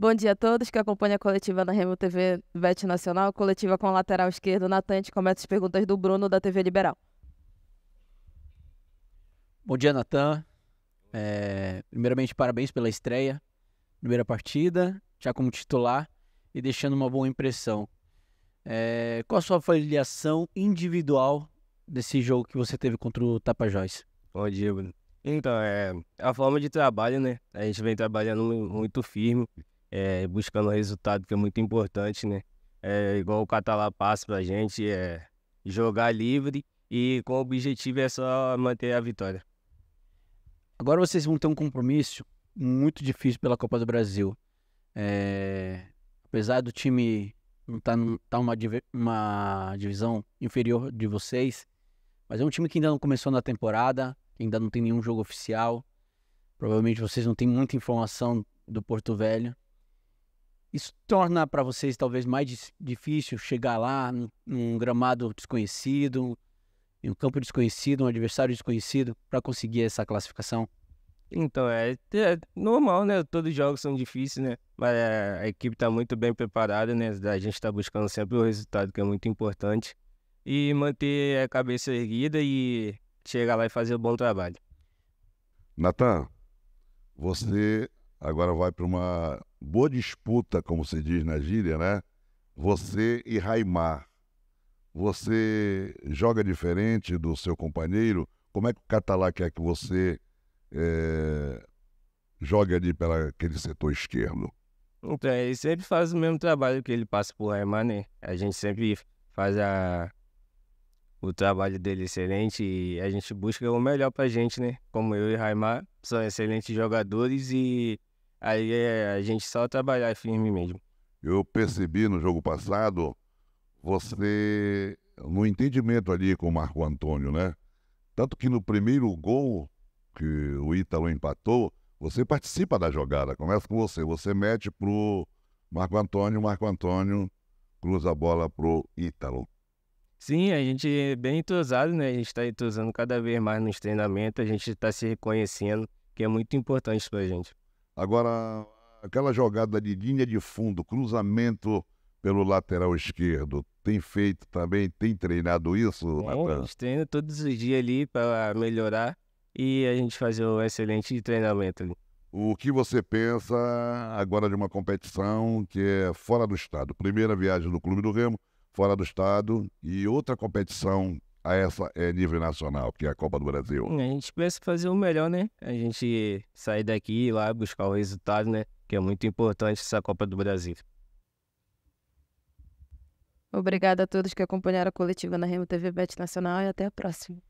Bom dia a todos que acompanham a coletiva na Remo TV VET Nacional, coletiva com lateral esquerdo, Natante começa as perguntas do Bruno da TV Liberal. Bom dia, Natan. É, primeiramente, parabéns pela estreia, primeira partida, já como titular e deixando uma boa impressão. É, qual a sua avaliação individual desse jogo que você teve contra o Tapajós? Bom dia, Bruno. Então, é, é a forma de trabalho, né? A gente vem trabalhando muito firme é, buscando resultado, que é muito importante, né? É igual o Catalá passa pra gente, é jogar livre e com o objetivo é só manter a vitória. Agora vocês vão ter um compromisso muito difícil pela Copa do Brasil. É, apesar do time estar tá, tá uma divisão inferior de vocês, mas é um time que ainda não começou na temporada, ainda não tem nenhum jogo oficial. Provavelmente vocês não têm muita informação do Porto Velho. Isso torna para vocês talvez mais difícil chegar lá num gramado desconhecido, em um campo desconhecido, um adversário desconhecido, para conseguir essa classificação? Então, é, é, normal, né? Todos os jogos são difíceis, né? Mas a, é, a equipe está muito bem preparada, né? A gente está buscando sempre o resultado, que é muito importante. E manter a cabeça erguida e chegar lá e fazer um bom trabalho. Natan, você agora vai para uma boa disputa, como se diz na gíria, né? Você e Raimar. Você joga diferente do seu companheiro? Como é que o Catalá quer que você é, jogue ali para aquele setor esquerdo? Então, ele sempre faz o mesmo trabalho que ele passa por Raimar, né? A gente sempre faz a, o trabalho dele excelente e a gente busca o melhor pra gente, né? Como eu e Raimar são excelentes jogadores e Aí é a gente só trabalhar firme mesmo. Eu percebi no jogo passado, você, no entendimento ali com o Marco Antônio, né? Tanto que no primeiro gol que o Ítalo empatou, você participa da jogada, começa com você. Você mete pro Marco Antônio, Marco Antônio cruza a bola pro Ítalo. Sim, a gente é bem entusiasmado, né? A gente está entrosando cada vez mais nos treinamentos, a gente está se reconhecendo, que é muito importante para a gente. Agora, aquela jogada de linha de fundo, cruzamento pelo lateral esquerdo, tem feito também, tem treinado isso, Bom, A gente treina todos os dias ali para melhorar e a gente fazer um excelente treinamento ali. O que você pensa agora de uma competição que é fora do estado? Primeira viagem do Clube do Remo, fora do estado, e outra competição a essa é, nível nacional, que é a Copa do Brasil? A gente pensa fazer o melhor, né? A gente sair daqui e lá buscar o resultado, né? Que é muito importante essa Copa do Brasil. Obrigada a todos que acompanharam a coletiva na Remo TV Bet Nacional e até a próxima.